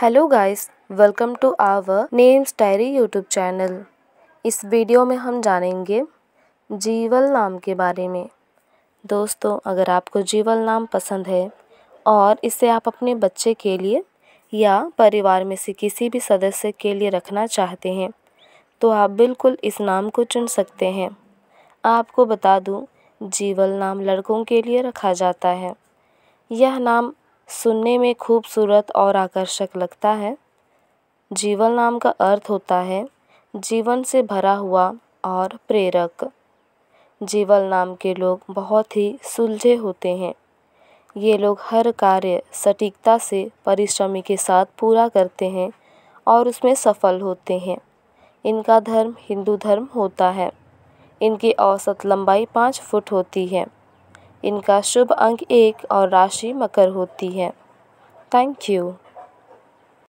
hello guys welcome to our names story YouTube channel इस video में हम जानेंगे जीवल नाम के बारे में दोस्तों अगर आपको जीवल नाम पसंद है और इसे आप अपने बच्चे के लिए या परिवार में से किसी भी सदस्य के लिए रखना चाहते हैं तो आप बिल्कुल इस नाम को चुन सकते हैं आपको बता दूं जीवल नाम लड़कों के लिए रखा जाता है यह नाम सुनने में खूबसूरत और आकर्षक लगता है जीवन नाम का अर्थ होता है जीवन से भरा हुआ और प्रेरक जीवल नाम के लोग बहुत ही सुलझे होते हैं ये लोग हर कार्य सटीकता से परिश्रमी के साथ पूरा करते हैं और उसमें सफल होते हैं इनका धर्म हिंदू धर्म होता है इनकी औसत लंबाई पाँच फुट होती है इनका शुभ अंक एक और राशि मकर होती है थैंक यू